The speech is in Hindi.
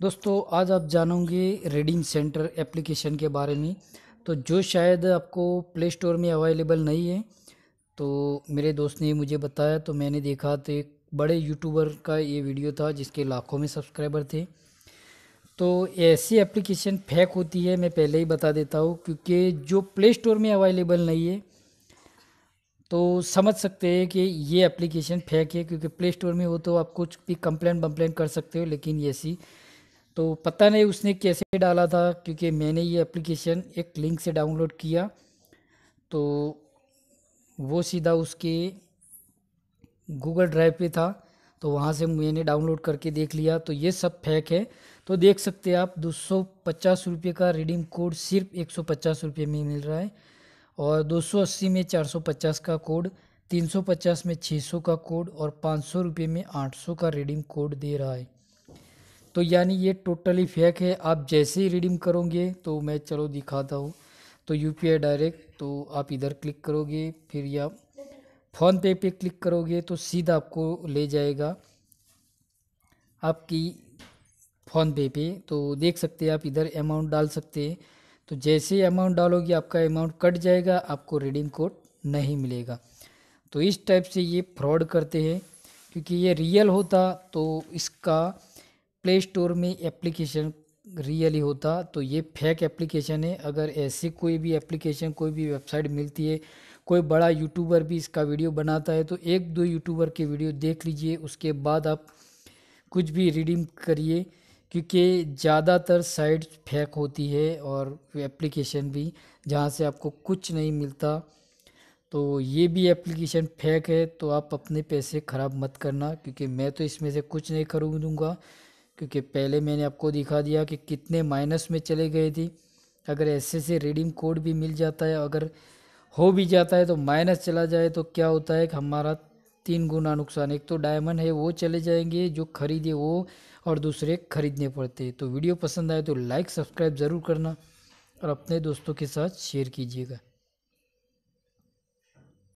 दोस्तों आज आप जानोगे रीडिंग सेंटर एप्लीकेशन के बारे में तो जो शायद आपको प्ले स्टोर में अवेलेबल नहीं है तो मेरे दोस्त ने मुझे बताया तो मैंने देखा तो एक बड़े यूट्यूबर का ये वीडियो था जिसके लाखों में सब्सक्राइबर थे तो ऐसी एप्लीकेशन फेक होती है मैं पहले ही बता देता हूँ क्योंकि जो प्ले स्टोर में अवेलेबल नहीं है तो समझ सकते हैं कि ये एप्लीकेशन फेक है क्योंकि प्ले स्टोर में हो तो आप कुछ भी कंप्लेंट वम्प्लेंट कर सकते हो लेकिन ऐसी तो पता नहीं उसने कैसे डाला था क्योंकि मैंने ये एप्लीकेशन एक लिंक से डाउनलोड किया तो वो सीधा उसके गूगल ड्राइव पे था तो वहाँ से मैंने डाउनलोड करके देख लिया तो ये सब फैक है तो देख सकते हैं आप दो सौ पचास रुपये का रिडीम कोड सिर्फ एक सौ पचास रुपये में मिल रहा है और दो सौ अस्सी में चार सौ पचास का कोड तीन सौ पचास में छः सौ का कोड और पाँच सौ रुपये में आठ सौ का रिडीम कोड दे रहा है तो यानी ये टोटली फेक है आप जैसे ही रिडीम करोगे तो मैं चलो दिखाता हूँ तो यू डायरेक्ट तो आप इधर क्लिक करोगे फिर या फ़ोन पे पे क्लिक करोगे तो सीधा आपको ले जाएगा आपकी फ़ोन पे पे तो देख सकते हैं आप इधर अमाउंट डाल सकते हैं तो जैसे ही अमाउंट डालोगे आपका अमाउंट कट जाएगा आपको रिडीम कोड नहीं मिलेगा तो इस टाइप से ये फ्रॉड करते हैं क्योंकि ये रियल होता तो इसका प्ले स्टोर में एप्लीकेशन रियली होता तो ये फेक एप्लीकेशन है अगर ऐसी कोई भी एप्लीकेशन कोई भी वेबसाइट मिलती है कोई बड़ा यूट्यूबर भी इसका वीडियो बनाता है तो एक दो यूट्यूबर के वीडियो देख लीजिए उसके बाद आप कुछ भी रिडीम करिए क्योंकि ज़्यादातर साइट फेक होती है और एप्लीकेशन भी जहाँ से आपको कुछ नहीं मिलता तो ये भी एप्लीकेशन फेक है तो आप अपने पैसे ख़राब मत करना क्योंकि मैं तो इसमें से कुछ नहीं खरीदूँगा क्योंकि पहले मैंने आपको दिखा दिया कि कितने माइनस में चले गए थे अगर ऐसे से रिडीम कोड भी मिल जाता है अगर हो भी जाता है तो माइनस चला जाए तो क्या होता है कि हमारा तीन गुना नुकसान एक तो डायमंड है वो चले जाएंगे जो खरीदे वो और दूसरे खरीदने पड़ते तो वीडियो पसंद आए तो लाइक सब्सक्राइब ज़रूर करना और अपने दोस्तों के साथ शेयर कीजिएगा